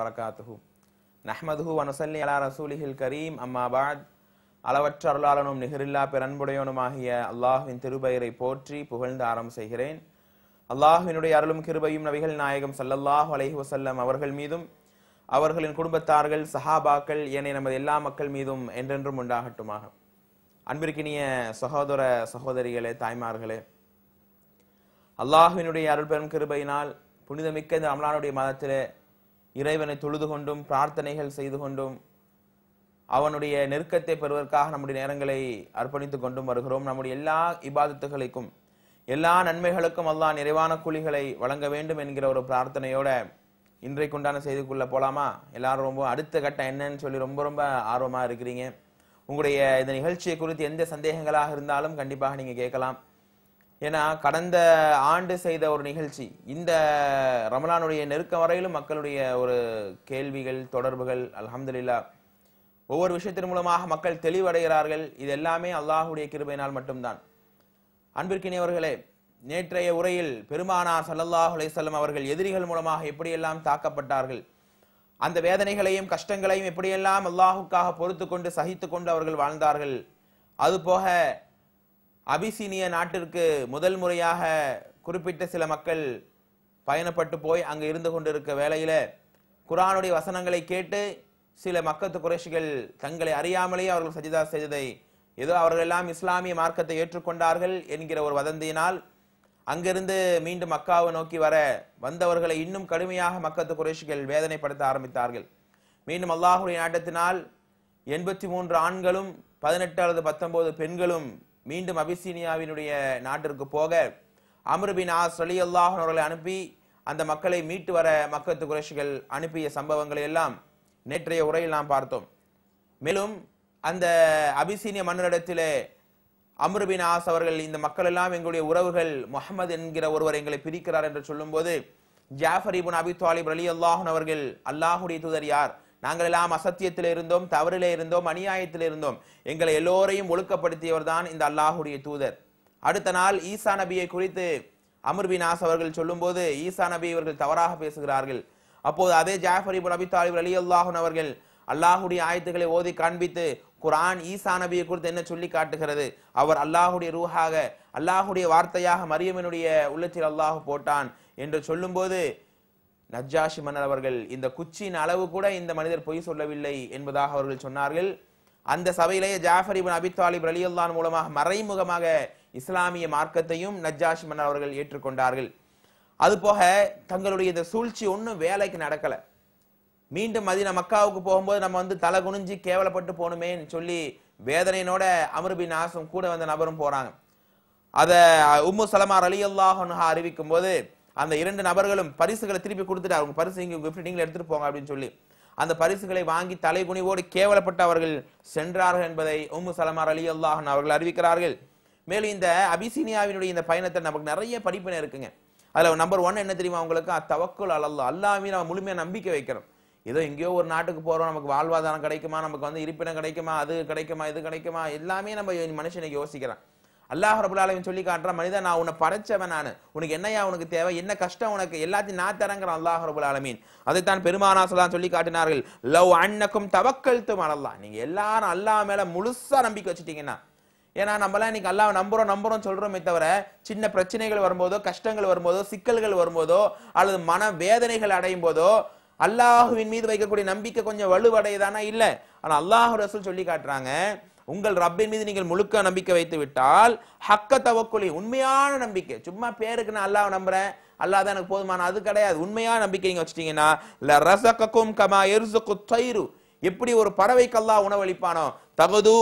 வரகாத்துஹு நஹ்மதுஹு வனுசல்லி அலா ரசூலிஹில் கரீம் அம்மாபாத் அளவற்ற அருளாளனும் நிகரில்லா பிறன்புடையவனுமாகிய அல்லாஹுவின் திருபெயரை போற்றி புகழ்ந்து ஆரம் செய்கிறேன் அல்லாஹுவினுடைய அருளும் கிருபையும் நபிகள் நாயகம் சல்லல்லாஹ் அலஹி வசல்லம் அவர்கள் மீதும் அவர்களின் குடும்பத்தார்கள் சஹாபாக்கள் ஏனைய நமது எல்லா மக்கள் மீதும் என்றென்றும் உண்டாகட்டுமாக அன்பிற்கினிய சகோதர சகோதரிகளே தாய்மார்களே அல்லாஹுவினுடைய அருள் பெரும் கிருபையினால் புனிதமிக்க இந்த ரமலானுடைய மதத்திலே இறைவனை தொழுது கொண்டும் பிரார்த்தனைகள் செய்து கொண்டும் அவனுடைய நெருக்கத்தை பெறுவதற்காக நம்முடைய நேரங்களை அர்ப்பணித்து கொண்டும் வருகிறோம் நம்முடைய எல்லா இபாதத்துகளுக்கும் எல்லா நன்மைகளுக்கும் அல்லா நிறைவான கூலிகளை வழங்க வேண்டும் என்கிற ஒரு பிரார்த்தனையோட இன்றைக்குண்டான செய்திக்குள்ள போகலாமா எல்லாரும் ரொம்ப அடுத்த கட்டம் என்னன்னு சொல்லி ரொம்ப ரொம்ப ஆர்வமாக இருக்கிறீங்க உங்களுடைய இந்த நிகழ்ச்சியை குறித்து எந்த சந்தேகங்களாக இருந்தாலும் கண்டிப்பாக நீங்கள் கேட்கலாம் ஏன்னா கடந்த ஆண்டு செய்த ஒரு நிகழ்ச்சி இந்த ரமலானுடைய நெருக்கம் வரையிலும் மக்களுடைய ஒரு கேள்விகள் தொடர்புகள் அலமதுல்லா ஒவ்வொரு விஷயத்தின் மூலமாக மக்கள் தெளிவடைகிறார்கள் இது எல்லாமே அல்லாஹுடைய கிருபையினால் மட்டும்தான் அன்பிற்கினியவர்களே நேற்றைய உரையில் பெருமானார் சல்லல்லாஹ் அலேசல்லம் அவர்கள் எதிரிகள் மூலமாக எப்படியெல்லாம் தாக்கப்பட்டார்கள் அந்த வேதனைகளையும் கஷ்டங்களையும் எப்படியெல்லாம் அல்லாஹுக்காக பொறுத்து கொண்டு சகித்து கொண்டு அவர்கள் வாழ்ந்தார்கள் அதுபோக அபிசீனிய நாட்டிற்கு முதல் முறையாக குறிப்பிட்ட சில மக்கள் பயணப்பட்டு போய் அங்கே இருந்து கொண்டிருக்க வேளையில் குரானுடைய வசனங்களை கேட்டு சில மக்கத்து குறைஷிகள் தங்களை அறியாமலேயே அவர்கள் சஜிதா செய்ததை ஏதோ அவர்கள் எல்லாம் இஸ்லாமிய மார்க்கத்தை ஏற்றுக்கொண்டார்கள் என்கிற ஒரு வதந்தியினால் அங்கிருந்து மீண்டும் மக்காவை நோக்கி வர வந்தவர்களை இன்னும் கடுமையாக மக்கத்து குறைஷிகள் வேதனைப்படுத்த ஆரம்பித்தார்கள் மீண்டும் அல்லாஹுடைய நாட்டத்தினால் எண்பத்தி மூன்று ஆண்களும் பதினெட்டு அல்லது பத்தொன்பது பெண்களும் மீண்டும் அபிசீனியாவினுடைய நாட்டிற்கு போக அமருபின் ஆஸ் அலி அல்லாஹன் அவர்களை அனுப்பி அந்த மக்களை மீட்டு வர மக்கத்து குறைஷிகள் அனுப்பிய சம்பவங்களை எல்லாம் நேற்றைய உரையில் நாம் பார்த்தோம் மேலும் அந்த அபிசீனிய மன்னரிடத்திலே அமருபின் ஆஸ் அவர்கள் இந்த மக்கள் எல்லாம் எங்களுடைய உறவுகள் முகமது என்கிற ஒருவர் எங்களை பிரிக்கிறார் என்று சொல்லும்போது ஜாஃபர் இபுன் அபி தாலிப் அலி அல்லாஹன் அவர்கள் அல்லாஹுடைய தூதர் யார் நாங்கள் எல்லாம் அசத்தியத்தில் இருந்தோம் தவறிலே இருந்தோம் அநியாயத்தில் இருந்தோம் எங்களை எல்லோரையும் ஒழுக்கப்படுத்தியவர் தான் இந்த அல்லாஹுடைய தூதர் அடுத்த நாள் ஈசா நபியை குறித்து அமர் ஆஸ் அவர்கள் சொல்லும் போது ஈசா நபி இவர்கள் தவறாக பேசுகிறார்கள் அப்போது அதே ஜாஃபர் இபுல் அபி தாலிப் அலி அல்லாஹன் அவர்கள் அல்லாஹுடைய ஆயத்துக்களை ஓதி காண்பித்து குரான் ஈசா நபியை குறித்து என்ன சொல்லி காட்டுகிறது அவர் அல்லாஹுடைய ரூஹாக அல்லாஹுடைய வார்த்தையாக மரியமனுடைய உள்ளத்தில் அல்லாஹு போட்டான் என்று சொல்லும்போது நஜ்ஜாஷி மன்னர் அவர்கள் இந்த குச்சியின் அளவு கூட இந்த மனிதர் பொய் சொல்லவில்லை என்பதாக அவர்கள் சொன்னார்கள் அந்த சபையிலேயே ஜாஃபர் இபின் அபி தாலிப் அலியுல்லான் மூலமாக மறைமுகமாக இஸ்லாமிய மார்க்கத்தையும் நஜ்ஜாஷி மன்னர் அவர்கள் ஏற்றுக்கொண்டார்கள் அதுபோக தங்களுடைய இந்த சூழ்ச்சி ஒன்றும் வேலைக்கு நடக்கலை மீண்டும் மதின மக்காவுக்கு போகும்போது நம்ம வந்து தலை குனிஞ்சு கேவலப்பட்டு போகணுமேன்னு சொல்லி வேதனையினோட அமருபின் ஆசும் கூட வந்த நபரும் போறாங்க அதை உம்மு சலமார் அலி அறிவிக்கும் போது அந்த இரண்டு நபர்களும் பரிசுகளை திருப்பி கொடுத்துட்டு அவங்க பரிசு இங்கே கிஃப்ட் நீங்கள் எடுத்துட்டு போங்க அப்படின்னு சொல்லி அந்த பரிசுகளை வாங்கி தலைகுனிவோடு கேவலப்பட்டு அவர்கள் சென்றார்கள் என்பதை உம்மு சலமார் அலி அல்லாஹன் அவர்கள் அறிவிக்கிறார்கள் மேலும் இந்த அபிசீனியாவினுடைய இந்த பயணத்தில் நமக்கு நிறைய படிப்பினை இருக்குங்க அதில் நம்பர் ஒன் என்ன தெரியுமா அவங்களுக்கு தவக்குள் அல்லா அல்லாமே நம்ம முழுமையாக நம்பிக்கை வைக்கிறோம் ஏதோ எங்கேயோ ஒரு நாட்டுக்கு போகிறோம் நமக்கு வாழ்வாதாரம் கிடைக்குமா நமக்கு வந்து இருப்பிடம் கிடைக்குமா அது கிடைக்குமா இது கிடைக்குமா எல்லாமே நம்ம மனுஷனுக்கு யோசிக்கிறான் அல்லாஹ் ரபுல்லாலையும் சொல்லி காட்டுறான் மனிதன் நான் உன்னை படைச்சவன் நான் உனக்கு என்னையா உனக்கு தேவை என்ன கஷ்டம் உனக்கு எல்லாத்தையும் நான் தரங்கிறேன் அல்லாஹ் ரபுல்லாலமீன் அதைத்தான் பெருமானா சொல்லாம் சொல்லி காட்டினார்கள் லவ் அண்ணக்கும் தவக்கழுத்தும் அழலாம் நீங்க எல்லாரும் அல்லாஹ் மேல முழுசா நம்பிக்கை வச்சுட்டீங்கன்னா ஏன்னா நம்மளாம் இன்னைக்கு அல்லாஹ் நம்புறோம் நம்புறோம் சொல்றோமே தவிர சின்ன பிரச்சனைகள் வரும்போதோ கஷ்டங்கள் வரும்போதோ சிக்கல்கள் வரும்போதோ அல்லது மன வேதனைகள் அடையும் போதோ அல்லாஹுவின் மீது வைக்கக்கூடிய நம்பிக்கை கொஞ்சம் வலுவடையதானா இல்லை ஆனால் அல்லாஹ் ரசூல் சொல்லி காட்டுறாங்க உங்கள் ரப்பின் மீது நீங்கள் முழுக்க நம்பிக்கை வைத்து விட்டால் ஹக்க தவக்குலி உண்மையான நம்பிக்கை சும்மா பேருக்கு நான் அல்லாவை நம்புறேன் அல்லாத எனக்கு போதுமான அது கிடையாது உண்மையான நம்பிக்கை நீங்க வச்சுட்டீங்கன்னா ரசக்கும் கமா எருசுக்கு தயிரு எப்படி ஒரு பறவைக்கெல்லாம் உணவளிப்பானோ தகுது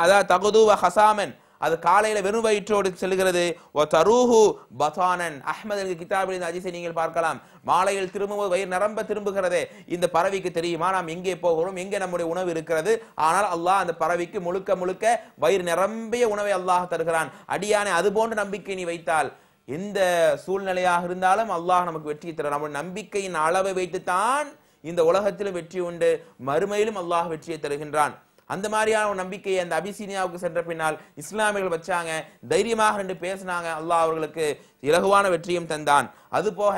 அதா தகுது ஹசாமன் அது காலையில் வெறும் வயிற்றோடு செல்கிறது ஓ தரூஹு பசானன் அஹ்மது என்கிற கிதாபில் இந்த அதிசை நீங்கள் பார்க்கலாம் மாலையில் திரும்பும்போது வயிறு நிரம்ப திரும்புகிறதே இந்த பறவைக்கு தெரியுமா நாம் எங்கே போகிறோம் எங்கே நம்முடைய உணவு இருக்கிறது ஆனால் அல்லாஹ் அந்த பறவைக்கு முழுக்க முழுக்க வயிறு நிரம்பிய உணவை அல்லாஹ் தருகிறான் அடியானை அது போன்ற நம்பிக்கை நீ வைத்தால் எந்த சூழ்நிலையாக இருந்தாலும் அல்லாஹ் நமக்கு வெற்றி தர நம்முடைய நம்பிக்கையின் அளவை வைத்துத்தான் இந்த உலகத்திலும் வெற்றி உண்டு மறுமையிலும் அல்லாஹ் வெற்றியை தருகின்றான் அந்த மாதிரியான நம்பிக்கையை அந்த அபிசீனியாவுக்கு சென்ற பின்னால் இஸ்லாமியர்கள் வச்சாங்க தைரியமாக ரெண்டு பேசினாங்க அல்லாஹ் அவர்களுக்கு இலகுவான வெற்றியும் தந்தான் அதுபோக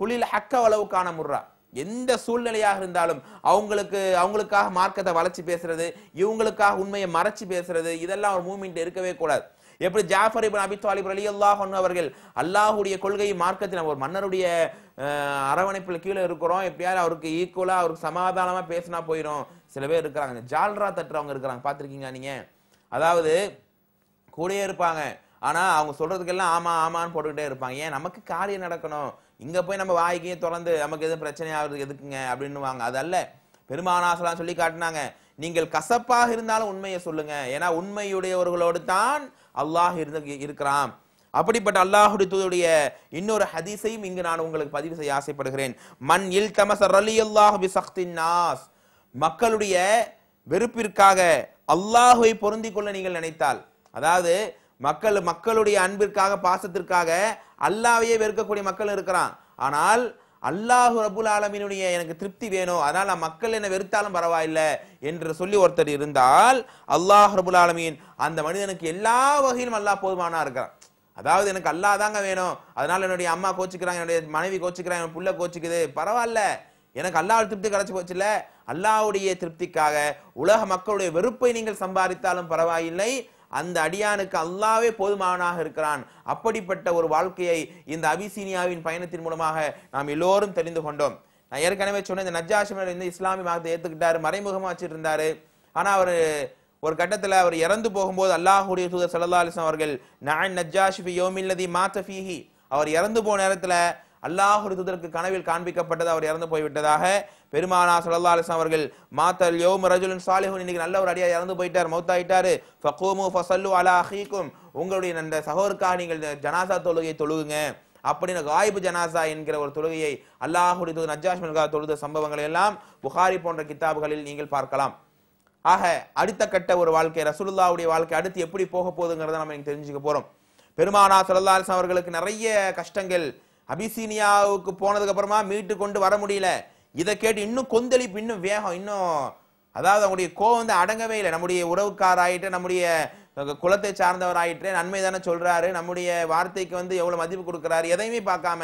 குளில் ஹக்க அளவுக்கான முர்ரா எந்த சூழ்நிலையாக இருந்தாலும் அவங்களுக்கு அவங்களுக்காக மார்க்கத்தை வளைச்சு பேசுறது இவங்களுக்காக உண்மையை மறைச்சு பேசுறது இதெல்லாம் ஒரு மூமெண்ட் இருக்கவே கூடாது எப்படி ஜாஃபர் இபின் அபி தாலிப் அலி அல்லாஹ் அவர்கள் அல்லாஹுடைய கொள்கை மார்க்கத்தில் ஒரு மன்னருடைய அரவணைப்பில் கீழே இருக்கிறோம் எப்படியாவது அவருக்கு ஈக்குவலாக அவருக்கு சமாதானமாக பேசினா போயிடும் சில பேர் இருக்கிறாங்க ஜால்ரா தட்டுறவங்க இருக்கிறாங்க பார்த்துருக்கீங்க நீங்கள் அதாவது கூடயே இருப்பாங்க ஆனால் அவங்க சொல்கிறதுக்கெல்லாம் ஆமாம் ஆமான்னு போட்டுக்கிட்டே இருப்பாங்க ஏன் நமக்கு காரியம் நடக்கணும் இங்கே போய் நம்ம வாய்க்கையும் திறந்து நமக்கு எதுவும் பிரச்சனை ஆகுறது எதுக்குங்க அப்படின்னுவாங்க அதல்ல பெருமானாசலாம் சொல்லி காட்டினாங்க நீங்கள் கசப்பாக இருந்தாலும் உண்மையை சொல்லுங்க ஏன்னா உண்மையுடையவர்களோடு தான் அல்லாஹ் இருந்த இருக்கிறான் அப்படிப்பட்ட அல்லாஹுடைய தூதருடைய இன்னொரு ஹதீஸையும் இங்கு நான் உங்களுக்கு பதிவு செய்ய ஆசைப்படுகிறேன் மண் இல் தமச ரலி அல்லாஹ் நாஸ் மக்களுடைய வெறுப்பிற்காக அல்லாஹுவை பொருந்தி கொள்ள நீங்கள் நினைத்தால் அதாவது மக்கள் மக்களுடைய அன்பிற்காக பாசத்திற்காக அல்லாவையே வெறுக்கக்கூடிய மக்கள் இருக்கிறான் ஆனால் அல்லாஹு ரபுல் ஆலமினுடைய எனக்கு திருப்தி வேணும் அதனால் நான் மக்கள் என்னை வெறுத்தாலும் பரவாயில்லை என்று சொல்லி ஒருத்தர் இருந்தால் அல்லாஹ் ரபுல் ஆலமீன் அந்த மனிதனுக்கு எல்லா வகையிலும் அல்லாஹ் போதுமானா இருக்கிறான் அதாவது எனக்கு அல்லா தாங்க வேணும் அதனால் என்னுடைய அம்மா கோச்சிக்கிறாங்க என்னுடைய மனைவி கோச்சிக்கிறாங்க என் புள்ள கோச்சிக்குது பரவாயில்ல எனக்கு அல்லாவோட திருப்தி கிடச்சி இல்லை அல்லாவுடைய திருப்திக்காக உலக மக்களுடைய வெறுப்பை நீங்கள் சம்பாதித்தாலும் பரவாயில்லை அந்த அடியானுக்கு அல்லாவே போதுமானாக இருக்கிறான் அப்படிப்பட்ட ஒரு வாழ்க்கையை இந்த அபிசீனியாவின் பயணத்தின் மூலமாக நாம் எல்லோரும் தெரிந்து கொண்டோம் நான் ஏற்கனவே சொன்ன இந்த நஜ்ஜாசிமர் வந்து இஸ்லாமிய மதத்தை ஏற்றுக்கிட்டார் மறைமுகமாக வச்சுருந்தாரு ஆனால் அவர் ஒரு கட்டத்தில் அவர் இறந்து போகும்போது அல்லாஹுடைய தூதர் சல்லா அலிஸ்லாம் அவர்கள் நான் நஜ்ஜாஷி யோமில்லதி மாத்தஃபீஹி அவர் இறந்து போன நேரத்தில் அல்லாஹ் ஒரு கனவில் காண்பிக்கப்பட்டது அவர் இறந்து போய்விட்டதாக பெருமானா சல்லா அலிஸ்லாம் அவர்கள் மாத்தல் யோம் ரஜுலன் சாலிஹூன் இன்னைக்கு நல்ல ஒரு அடியாக இறந்து போயிட்டார் மௌத்தாயிட்டாரு ஃபகோமு ஃபசல்லு அலா ஹீக்கும் உங்களுடைய அந்த சகோருக்காக நீங்கள் ஜனாசா தொழுகையை தொழுகுங்க அப்படின்னு காய்பு ஜனாசா என்கிற ஒரு தொழுகையை அல்லாஹுடைய நஜாஷ் மின்கா தொழுத சம்பவங்களை எல்லாம் புகாரி போன்ற கித்தாபுகளில் நீங்கள் பார்க்கலாம் ஆக அடுத்த கட்ட ஒரு வாழ்க்கை ரசூலுல்லாவுடைய வாழ்க்கை அடுத்து எப்படி போக போகுதுங்கிறத நம்ம தெரிஞ்சுக்க போகிறோம் பெருமானா சல்லா அலிஸ்லாம் அவர்களுக்கு நிறைய கஷ்டங்கள் அபிசீனியாவுக்கு போனதுக்கு அப்புறமா மீட்டு கொண்டு வர முடியல இதை கேட்டு இன்னும் கொந்தளிப்பு இன்னும் வேகம் இன்னும் அதாவது அவங்களுடைய கோவம் வந்து அடங்கவே இல்லை நம்முடைய உறவுக்காராயிட்டு ஆயிட்டு நம்முடைய குலத்தை சார்ந்தவர் ஆயிட்டு நன்மை தானே சொல்றாரு நம்முடைய வார்த்தைக்கு வந்து எவ்வளவு மதிப்பு கொடுக்குறாரு எதையுமே பார்க்காம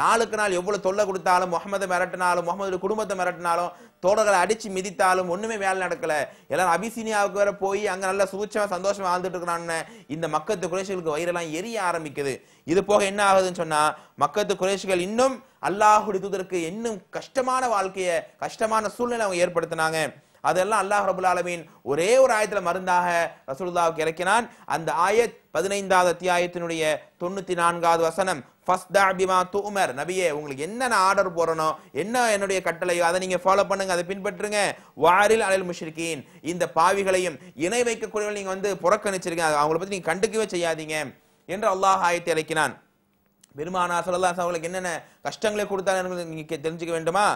நாளுக்கு நாள் எவ்வளோ தொல்லை கொடுத்தாலும் முகமது மிரட்டினாலும் முகமது குடும்பத்தை மிரட்டினாலும் தோழர்களை அடித்து மிதித்தாலும் ஒன்றுமே வேலை நடக்கல எல்லாரும் அபிசினியாவுக்கு வேற போய் அங்கே நல்ல சுபிச்சமாக சந்தோஷமாக வாழ்ந்துட்டு இருக்கிறான்னு இந்த மக்கத்து குறைசிகளுக்கு வயிறெல்லாம் எரிய ஆரம்பிக்குது இது போக என்ன ஆகுதுன்னு சொன்னால் மக்கத்து குறைசிகள் இன்னும் அல்லாஹுடி தூதருக்கு இன்னும் கஷ்டமான வாழ்க்கையை கஷ்டமான சூழ்நிலை அவங்க ஏற்படுத்தினாங்க அதெல்லாம் அல்லாஹ் ரபுல் ஆலமீன் ஒரே ஒரு ஆயத்தில் மருந்தாக ரசூலுல்லாவுக்கு இறக்கினான் அந்த ஆயத் பதினைந்தாவது அத்தியாயத்தினுடைய தொண்ணூற்றி நான்காவது வசனம் ஃபஸ்தா பிமா தூமர் நபியே உங்களுக்கு என்ன ஆர்டர் போடணும் என்ன என்னுடைய கட்டளையோ அதை நீங்கள் ஃபாலோ பண்ணுங்க அதை பின்பற்றுங்க வாரில் அலல் முஷ்ரிகீன் இந்த பாவிகளையும் இணை வைக்கக்கூடிய நீங்கள் வந்து புறக்கணிச்சிருக்கீங்க அவங்கள பற்றி நீங்கள் கண்டுக்கவே செய்யாதீங்க என்று அல்லாஹ் ஆயத்தை இறக்கினான் பெருமானா சொல்லலாம் அவங்களுக்கு என்னென்ன கஷ்டங்களை கொடுத்தாங்க நீங்கள் தெரிஞ்சுக்க வேண்டுமா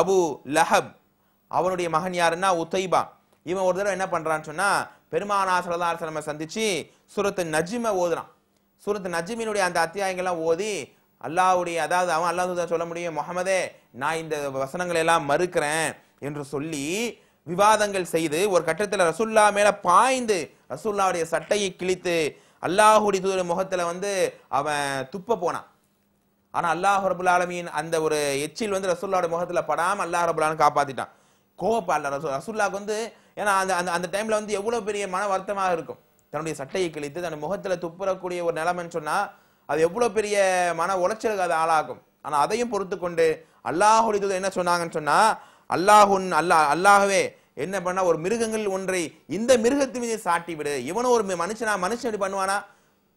அபு லஹப் அவனுடைய மகன் யாருன்னா உத்தைபா இவன் ஒரு தடவை என்ன பண்றான்னு சொன்னால் பெருமானா சலதார் சிலமை சந்தித்து சுரத்து நஜிமை ஓதுறான் சுரத்து நஜிமினுடைய அந்த அத்தியாயங்கள்லாம் ஓதி அல்லாவுடைய அதாவது அவன் அல்லாஹ் சொல்ல முடியும் முகமதே நான் இந்த வசனங்களை எல்லாம் மறுக்கிறேன் என்று சொல்லி விவாதங்கள் செய்து ஒரு கட்டத்தில் ரசுல்லா மேலே பாய்ந்து ரசுல்லாவுடைய சட்டையை கிழித்து அல்லாஹுடைய தூதர் முகத்தில் வந்து அவன் துப்ப போனான் ஆனால் அல்லாஹ் ரபுல் ஆலமியின் அந்த ஒரு எச்சில் வந்து ரசுல்லாவுடைய முகத்தில் படாமல் அல்லாஹ் ரபுல்லான்னு காப்பாற்றிட்டான் கோவப்பாடல ரசூ ரசூல்லாவுக்கு வந்து ஏன்னா அந்த அந்த அந்த டைமில் வந்து எவ்வளோ பெரிய மன வருத்தமாக இருக்கும் தன்னுடைய சட்டையை கிழித்து தன் முகத்தில் துப்புறக்கூடிய ஒரு நிலைமைன்னு சொன்னால் அது எவ்வளோ பெரிய மன உளைச்சலுக்கு அது ஆளாகும் ஆனால் அதையும் பொறுத்து கொண்டு அல்லாஹுடைய தூதர் என்ன சொன்னாங்கன்னு சொன்னால் அல்லாஹுன் அல்லா அல்லாஹவே என்ன பண்ணா ஒரு மிருகங்கள் ஒன்றை இந்த மிருகத்தின் மீது சாட்டி விடு இவனும் ஒரு மனுஷனா மனுஷன் எப்படி பண்ணுவானா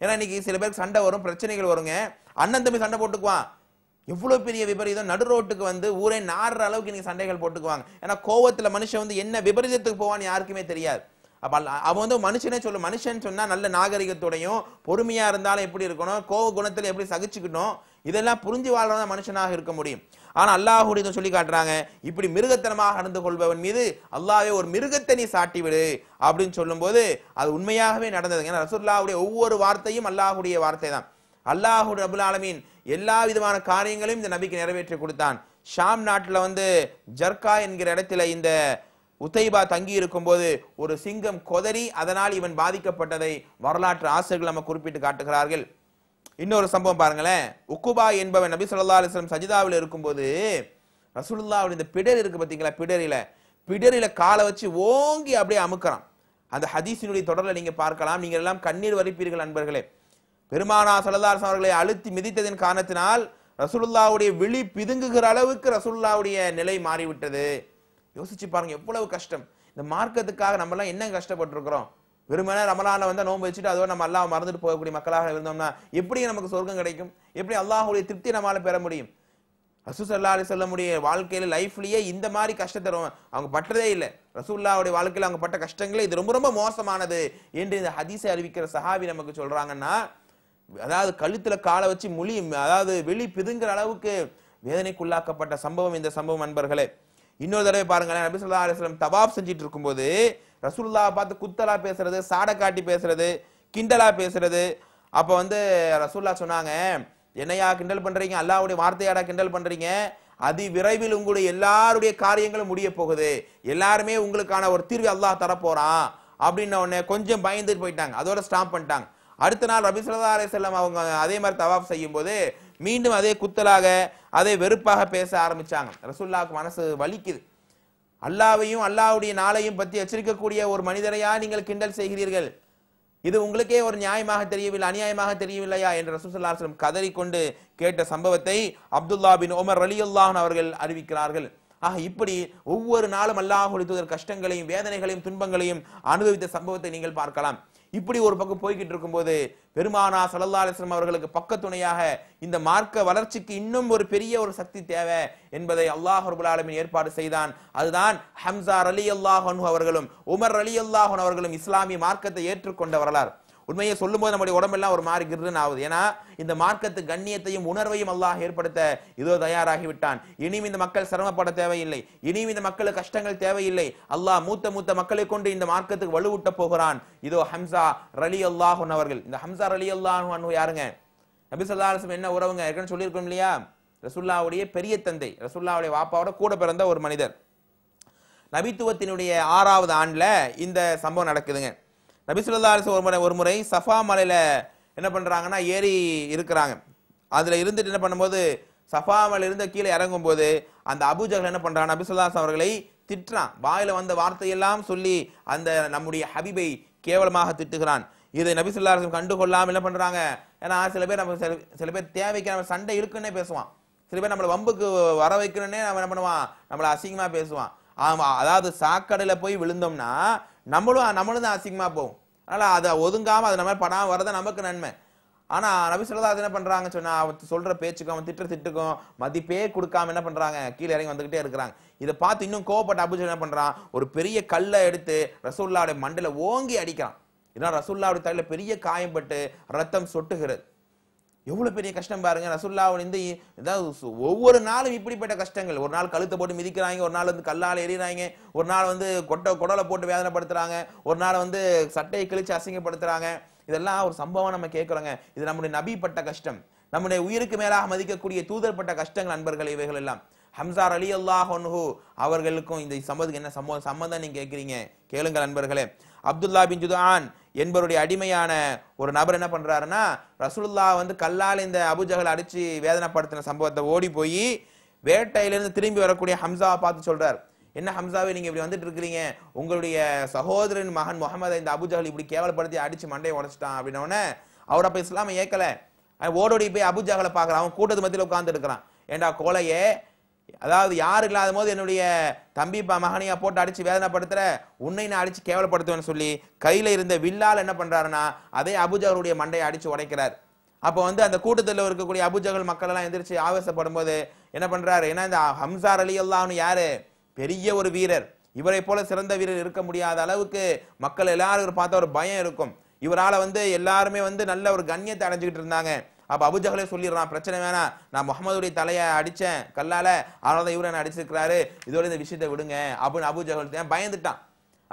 ஏன்னா இன்னைக்கு சில பேருக்கு சண்டை வரும் பிரச்சனைகள் வருங்க அண்ணன் தம்பி சண்டை போட்டுக்குவான் எவ்வளோ பெரிய விபரீதம் நடு ரோட்டுக்கு வந்து ஊரே நாடுற அளவுக்கு இன்றைக்கி சண்டைகள் போட்டுக்குவாங்க ஏன்னா கோவத்தில் மனுஷன் வந்து என்ன விபரீதத்துக்கு போவான்னு யாருக்குமே தெரியாது அப்போ அவன் வந்து மனுஷனே சொல்லு மனுஷன் சொன்னால் நல்ல நாகரிகத்தோடையும் பொறுமையாக இருந்தாலும் எப்படி இருக்கணும் கோவ குணத்தில் எப்படி சகிச்சுக்கணும் இதெல்லாம் புரிஞ்சு வாழ்றத மனுஷனாக இருக்க முடியும் ஆனால் அல்லாஹுடைய சொல்லி காட்டுறாங்க இப்படி மிருகத்தனமாக நடந்து கொள்பவன் மீது அல்லாவே ஒரு மிருகத்தை நீ சாட்டி விடு அப்படின்னு சொல்லும்போது அது உண்மையாகவே நடந்தது ஏன்னா ரசூல்லாவுடைய ஒவ்வொரு வார்த்தையும் அல்லாஹுடைய வார்த்தை தான் அல்லாஹு அபுல் ஆலமீன் எல்லா விதமான காரியங்களையும் இந்த நபிக்கு நிறைவேற்றி கொடுத்தான் ஷாம் நாட்டில் வந்து ஜர்கா என்கிற இடத்துல இந்த உத்தைபா தங்கி இருக்கும்போது ஒரு சிங்கம் கொதறி அதனால் இவன் பாதிக்கப்பட்டதை வரலாற்று ஆசிரியர்கள் நம்ம குறிப்பிட்டு காட்டுகிறார்கள் இன்னொரு சம்பவம் பாருங்களேன் உக்குபா என்பவன் நபி சொல்லா அலிஸ்லம் சஜிதாவில் இருக்கும்போது ரசூலுல்லாவுடைய இந்த பிடர் இருக்கு பார்த்தீங்களா பிடரில் பிடரில் காலை வச்சு ஓங்கி அப்படியே அமுக்கிறான் அந்த ஹதீஸினுடைய தொடரில் நீங்கள் பார்க்கலாம் நீங்கள் எல்லாம் கண்ணீர் வரிப்பீர்கள் அன்பர்களே பெருமானா சலதார் அவர்களை அழுத்தி மிதித்ததின் காரணத்தினால் ரசூலுல்லாவுடைய விழி பிதுங்குகிற அளவுக்கு ரசூல்லாவுடைய நிலை மாறிவிட்டது யோசிச்சு பாருங்க எவ்வளவு கஷ்டம் இந்த மார்க்கத்துக்காக நம்மலாம் என்ன கஷ்டப்பட்டிருக்கிறோம் வெறுமனே ரமலான வந்து நோன்பு வச்சுட்டு அதோட நம்ம அல்லாஹ் மறந்துட்டு போகக்கூடிய மக்களாக இருந்தோம்னா எப்படி நமக்கு சொர்க்கம் கிடைக்கும் எப்படி அல்லாஹுடைய திருப்தி நம்மளால பெற முடியும் ரசூசல்லா அலி சொல்லமுடைய வாழ்க்கையில லைஃப்லயே இந்த மாதிரி கஷ்டத்தை அவங்க பட்டதே இல்லை ரசூல்லாவுடைய வாழ்க்கையில் அவங்க பட்ட கஷ்டங்களே இது ரொம்ப ரொம்ப மோசமானது என்று இந்த ஹதீஸை அறிவிக்கிற சஹாபி நமக்கு சொல்றாங்கன்னா அதாவது கழுத்தில் காலை வச்சு மொழி அதாவது வெளி பிதுங்கிற அளவுக்கு வேதனைக்குள்ளாக்கப்பட்ட சம்பவம் இந்த சம்பவம் நண்பர்களே இன்னொரு தடவை பாருங்களேன் நபி சொல்லா அலுவலம் தபாப் செஞ்சுட்டு இருக்கும்போது ரசூல்லா பார்த்து குத்தலா பேசுறது சாடை காட்டி பேசுறது கிண்டலா பேசுறது அப்போ வந்து ரசூல்லா சொன்னாங்க என்னையா கிண்டல் பண்றீங்க அல்லாவுடைய வார்த்தையாடா கிண்டல் பண்றீங்க அதி விரைவில் உங்களுடைய எல்லாருடைய காரியங்களும் முடிய போகுது எல்லாருமே உங்களுக்கான ஒரு தீர்வு அல்லாஹ் தரப்போறான் அப்படின்ன உடனே கொஞ்சம் பயந்துட்டு போயிட்டாங்க அதோட ஸ்டாப் பண்ணிட்டாங்க அடுத்த நாள் ரபி சொல்லா செல்லம் அவங்க அதே மாதிரி தவாஃப் செய்யும்போது மீண்டும் அதே குத்தலாக அதே வெறுப்பாக பேச ஆரம்பித்தாங்க ரசுல்லாவுக்கு மனசு வலிக்குது அல்லாவையும் அல்லாவுடைய நாளையும் பற்றி எச்சரிக்கக்கூடிய ஒரு மனிதரையா நீங்கள் கிண்டல் செய்கிறீர்கள் இது உங்களுக்கே ஒரு நியாயமாக தெரியவில்லை அநியாயமாக தெரியவில்லையா என்று கதறி கதறிக்கொண்டு கேட்ட சம்பவத்தை அப்துல்லா பின் உமர் அலியுல்லான் அவர்கள் அறிவிக்கிறார்கள் ஆக இப்படி ஒவ்வொரு நாளும் அல்லாஹ் ஒழித்துவதற்கு கஷ்டங்களையும் வேதனைகளையும் துன்பங்களையும் அனுபவித்த சம்பவத்தை நீங்கள் பார்க்கலாம் இப்படி ஒரு பக்கம் போய்கிட்டு இருக்கும்போது பெருமானா சலல்லா அலிஸ்லாம் அவர்களுக்கு பக்கத்துணையாக இந்த மார்க்க வளர்ச்சிக்கு இன்னும் ஒரு பெரிய ஒரு சக்தி தேவை என்பதை அல்லாஹ் ரபுல்லாலமின் ஏற்பாடு செய்தான் அதுதான் ஹம்சார் அலி அல்லாஹன் அவர்களும் உமர் அலி அல்லாஹன் அவர்களும் இஸ்லாமிய மார்க்கத்தை ஏற்றுக்கொண்ட வரலாறு உண்மையை சொல்லும்போது நம்முடைய உடம்பெல்லாம் ஒரு மாறி கிருன்னு ஆகுது ஏன்னா இந்த மார்க்கத்து கண்ணியத்தையும் உணர்வையும் அல்லாஹ் ஏற்படுத்த இதோ தயாராகிவிட்டான் இனியும் இந்த மக்கள் சிரமப்பட தேவையில்லை இனியும் இந்த மக்களுக்கு கஷ்டங்கள் தேவையில்லை அல்லாஹ் மூத்த மூத்த மக்களை கொண்டு இந்த மார்க்கத்துக்கு வலுவூட்ட போகிறான் இதோ ஹம்சா ரலி அல்லாஹன் அவர்கள் இந்த ஹம்சா ரலி அல்லாஹன் யாருங்க நபிசல்லா அலிஸ்லம் என்ன உறவுங்க ஏற்கனவே சொல்லியிருக்கோம் இல்லையா ரசுல்லாவுடைய பெரிய தந்தை ரசுல்லாவுடைய வாப்பாவோட கூட பிறந்த ஒரு மனிதர் நபித்துவத்தினுடைய ஆறாவது ஆண்டில் இந்த சம்பவம் நடக்குதுங்க நபிசுல்லா அலிஸ் ஒரு முறை ஒரு முறை சஃபா மலையில் என்ன பண்ணுறாங்கன்னா ஏறி இருக்கிறாங்க அதில் இருந்துட்டு என்ன பண்ணும்போது சஃபாவில் இருந்த கீழே இறங்கும் போது அந்த அபுஜகல் என்ன பண்ணுறான் நபிசுல்லாஸ் அவர்களை திட்டுறான் வாயில் வந்த வார்த்தையெல்லாம் சொல்லி அந்த நம்முடைய ஹபிபை கேவலமாக திட்டுகிறான் இதை கண்டு கண்டுகொள்ளாமல் என்ன பண்ணுறாங்க ஏன்னா சில பேர் நம்ம சில சில பேர் தேவைக்கு நம்ம சண்டை இருக்குன்னே பேசுவான் சில பேர் நம்மளை வம்புக்கு வர வைக்கணுன்னே நம்ம என்ன பண்ணுவான் நம்மளை அசிங்கமாக பேசுவான் ஆமாம் அதாவது சாக்கடையில் போய் விழுந்தோம்னா நம்மளும் நம்மளும் தான் அசிங்கமாக போகும் அதனால் அதை ஒதுங்காமல் அது நம்ம படாமல் வரதான் நமக்கு நன்மை ஆனால் நபி சொல்லதா அது என்ன பண்ணுறாங்கன்னு சொன்னால் அவன் சொல்கிற பேச்சுக்கும் அவன் திட்ட திட்டுக்கும் மதிப்பே கொடுக்காம என்ன பண்ணுறாங்க கீழே இறங்கி வந்துக்கிட்டே இருக்கிறாங்க இதை பார்த்து இன்னும் கோவப்பட்ட அபுஜ் என்ன பண்ணுறான் ஒரு பெரிய கல்லை எடுத்து ரசூல்லாவுடைய மண்டல ஓங்கி அடிக்கிறான் இதனால் ரசூல்லாவுடைய தலையில் பெரிய காயம்பட்டு ரத்தம் சொட்டுகிறது எவ்வளோ பெரிய கஷ்டம் பாருங்க ரசுல்லாவின் இந்த இதாவது ஒவ்வொரு நாளும் இப்படிப்பட்ட கஷ்டங்கள் ஒரு நாள் கழுத்தை போட்டு மிதிக்கிறாங்க ஒரு நாள் வந்து கல்லால் எறிகிறாங்க ஒரு நாள் வந்து கொட்டை குடலை போட்டு வேதனைப்படுத்துறாங்க ஒரு நாள் வந்து சட்டையை கிழிச்சு அசிங்கப்படுத்துறாங்க இதெல்லாம் ஒரு சம்பவம் நம்ம கேட்குறோங்க இது நம்முடைய நபிப்பட்ட கஷ்டம் நம்முடைய உயிருக்கு மேலாக மதிக்கக்கூடிய தூதர்பட்ட கஷ்டங்கள் நண்பர்கள் இவைகள் எல்லாம் ஹம்சார் அலி அல்லாஹொன்ஹு அவர்களுக்கும் இந்த சம்பவத்துக்கு என்ன சம்பவம் சம்பந்தம் நீங்கள் கேட்குறீங்க கேளுங்கள் நண்பர்களே அப்துல்லா பின் ஜுதான் என்பருடைய அடிமையான ஒரு நபர் என்ன பண்றாருன்னா ரசூலுல்லா வந்து கல்லால் இந்த அபுஜகல் அடித்து வேதனைப்படுத்தின சம்பவத்தை ஓடி போய் வேட்டையிலேருந்து திரும்பி வரக்கூடிய ஹம்சாவை பார்த்து சொல்கிறார் என்ன ஹம்சாவை நீங்கள் இப்படி வந்துட்டு இருக்கிறீங்க உங்களுடைய சகோதரன் மகன் முகமது இந்த அபுஜகல் இப்படி கேவலப்படுத்தி அடித்து மண்டையை உடச்சிட்டான் அப்படின்னோடனே அவர் அப்போ இஸ்லாமை ஏற்கலை ஓடோடி போய் அபுஜகலை பார்க்குறான் அவன் கூட்டத்து மத்தியில் உட்காந்துருக்கிறான் ஏண்டா கோலையே அதாவது யார் இல்லாத போது என்னுடைய தம்பி மகனையா போட்டு அடிச்சு வேதனைப்படுத்துற உன்னை நான் அடிச்சு கேவலப்படுத்துவேன்னு சொல்லி கையில இருந்த வில்லால் என்ன பண்றாருன்னா அதே அபுஜகருடைய மண்டையை அடிச்சு உடைக்கிறார் அப்போ வந்து அந்த கூட்டத்தில் இருக்கக்கூடிய அபுஜகல் மக்கள் எல்லாம் எந்திரிச்சு ஆவேசப்படும் போது என்ன பண்றாரு ஏன்னா இந்த ஹம்சார் அலி அல்லாஹ்னு யாரு பெரிய ஒரு வீரர் இவரை போல சிறந்த வீரர் இருக்க முடியாத அளவுக்கு மக்கள் எல்லாரும் பார்த்தா ஒரு பயம் இருக்கும் இவரால் வந்து எல்லாருமே வந்து நல்ல ஒரு கண்ணியத்தை அடைஞ்சுக்கிட்டு இருந்தாங்க அப்போ அபுஜகலே சொல்லிடுறான் பிரச்சனை வேணாம் நான் முகமதுடைய தலையை அடித்தேன் கல்லால் அதனால இவரை என்ன அடிச்சிருக்கிறாரு இதோட இந்த விஷயத்தை விடுங்க அப்படின்னு அபுஜகல் தான் பயந்துட்டான்